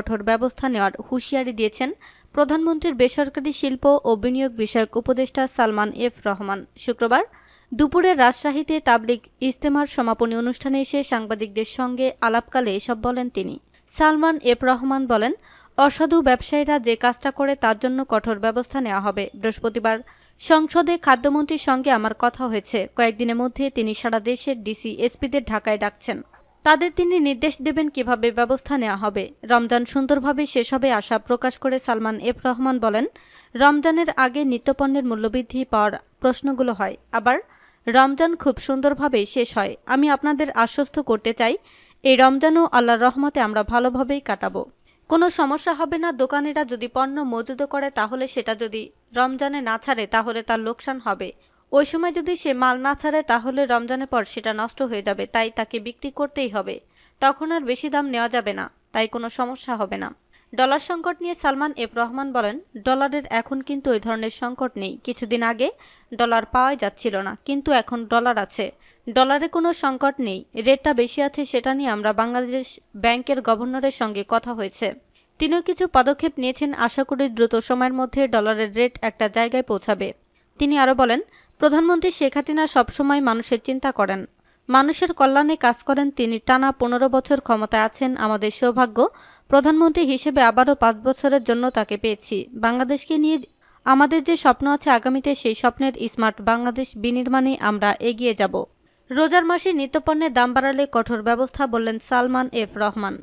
কঠোর ব্যবস্থা নেওয়ার হুঁশিয়ারি দিয়েছেন প্রধানমন্ত্রীর বেসরকারি শিল্প ও বিনিয়োগ বিষয়ক উপদেষ্টা সালমান এফ রহমান শুক্রবার দুপুরে রাজশাহীতে তাবলিক ইজতেমার সমাপনী অনুষ্ঠানে এসে সাংবাদিকদের সঙ্গে আলাপকালে এসব বলেন তিনি সালমান এফ রহমান বলেন অসাধু ব্যবসায়ীরা যে কাজটা করে তার জন্য কঠোর ব্যবস্থা নেওয়া হবে বৃহস্পতিবার সংসদে খাদ্যমন্ত্রীর সঙ্গে আমার কথা হয়েছে কয়েকদিনের মধ্যে তিনি সারা দেশের ডিসি এসপিদের ঢাকায় ডাকছেন তাদের তিনি নির্দেশ দেবেন কিভাবে ব্যবস্থা নেওয়া হবে রমজান সুন্দরভাবে শেষ হবে আশা প্রকাশ করে সালমান এফ রহমান বলেন রমজানের আগে নিত্যপণ্যের মূল্যবৃদ্ধি পাওয়ার প্রশ্নগুলো হয় আবার রমজান খুব সুন্দরভাবে শেষ হয় আমি আপনাদের আশ্বস্ত করতে চাই এই রমজানও আল্লাহর রহমতে আমরা ভালোভাবেই কাটাবো কোনো সমস্যা হবে না দোকানিরা যদি পণ্য মজুদ করে তাহলে সেটা যদি রমজানে না ছাড়ে তাহলে তার লোকসান হবে ওই সময় যদি সে মাল না ছাড়ে তাহলে রমজানের পর সেটা নষ্ট হয়ে যাবে তাই তাকে বিক্রি করতেই হবে তখন আর বেশি দাম নেওয়া যাবে না তাই কোনো সমস্যা হবে না ডলার সংকট নিয়ে সালমান এফ রহমান বলেন ডলারের এখন কিন্তু ওই ধরনের সংকট নেই কিছুদিন আগে ডলার পাওয়াই যাচ্ছিল না কিন্তু এখন ডলার আছে ডলারে কোনো সংকট নেই রেটটা বেশি আছে সেটা নিয়ে আমরা বাংলাদেশ ব্যাংকের গভর্নরের সঙ্গে কথা হয়েছে তিনিও কিছু পদক্ষেপ নিয়েছেন আশা করি দ্রুত সময়ের মধ্যে ডলারের রেট একটা জায়গায় পৌঁছাবে তিনি আরও বলেন প্রধানমন্ত্রী শেখ হাসিনা সবসময় মানুষের চিন্তা করেন মানুষের কল্যাণে কাজ করেন তিনি টানা পনেরো বছর ক্ষমতায় আছেন আমাদের সৌভাগ্য প্রধানমন্ত্রী হিসেবে আবারও পাঁচ বছরের জন্য তাকে পেয়েছি বাংলাদেশকে নিয়ে আমাদের যে স্বপ্ন আছে আগামীতে সেই স্বপ্নের স্মার্ট বাংলাদেশ বিনির্মাণে আমরা এগিয়ে যাব রোজার মাসে নিত্যপণ্যের দাম বাড়ালে কঠোর ব্যবস্থা বললেন সালমান এফ রহমান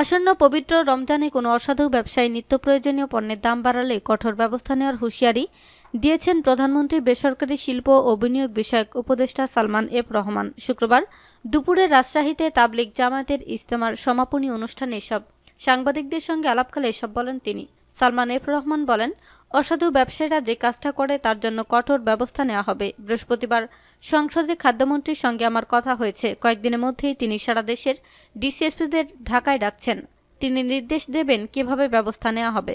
আসন্ন পবিত্র রমজানে কোনো অসাধু ব্যবসায়ী নিত্য প্রয়োজনীয় পণ্যের দাম বাড়ালে কঠোর ব্যবস্থা নেওয়ার হুঁশিয়ারি দিয়েছেন প্রধানমন্ত্রী বেসরকারি শিল্প ও বিনিয়োগ বিষয়ক উপদেষ্টা সালমান এফ রহমান শুক্রবার দুপুরে রাজশাহীতে তাবলিক জামায়াতের ইজতেমার সমাপনী অনুষ্ঠানে এসব সাংবাদিকদের সঙ্গে আলাপকালে এসব বলেন তিনি সালমান এফ রহমান বলেন অসাধু ব্যবসায়ীরা যে কাজটা করে তার জন্য কঠোর ব্যবস্থা নেওয়া হবে বৃহস্পতিবার সংসদে খাদ্যমন্ত্রীর সঙ্গে আমার কথা হয়েছে কয়েকদিনের মধ্যেই তিনি সারা দেশের ডিসিএসপিদের ঢাকায় ডাকছেন তিনি নির্দেশ দেবেন কিভাবে ব্যবস্থা নেওয়া হবে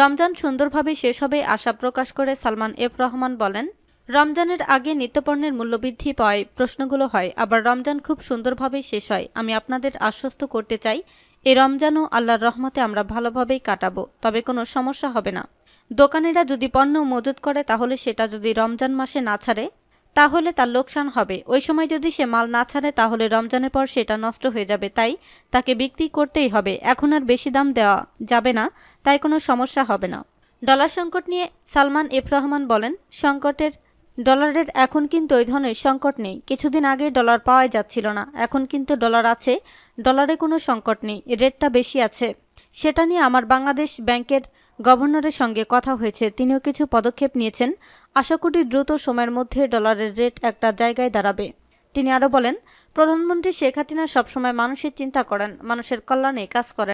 রমজান সুন্দরভাবে শেষ হবে আশা প্রকাশ করে সালমান এফ রহমান বলেন রমজানের আগে নিত্যপণ্যের মূল্যবৃদ্ধি পায় প্রশ্নগুলো হয় আবার রমজান খুব সুন্দরভাবে শেষ হয় আমি আপনাদের আশ্বস্ত করতে চাই এ রমজানও আল্লাহর রহমতে আমরা ভালোভাবেই কাটাবো তবে কোনো সমস্যা হবে না দোকানেরা যদি পণ্য মজুত করে তাহলে সেটা যদি রমজান মাসে না ছাড়ে তাহলে তার লোকসান হবে ওই সময় যদি সে মাল না ছাড়ে তাহলে রমজানের পর সেটা নষ্ট হয়ে যাবে তাই তাকে বিক্রি করতেই হবে এখন আর বেশি দাম দেওয়া যাবে না তাই কোনো সমস্যা হবে না ডলার সংকট নিয়ে সালমান এফ রহমান বলেন সংকটের ডলারের এখন কিন্তু ওই ধরনের সংকট নেই কিছুদিন আগে ডলার পাওয়া যাচ্ছিল না এখন কিন্তু ডলার আছে ডলারে কোনো সংকট নেই রেটটা বেশি আছে সেটা নিয়ে আমার বাংলাদেশ ব্যাংকের গভর্নরের সঙ্গে কথা হয়েছে তিনিও কিছু পদক্ষেপ নিয়েছেন আশা করি দ্রুত সময়ের মধ্যে ডলারের রেট একটা জায়গায় দাঁড়াবে তিনি আরও বলেন প্রধানমন্ত্রী শেখ হাসিনা সবসময় মানুষের চিন্তা করেন মানুষের কল্যাণে কাজ করেন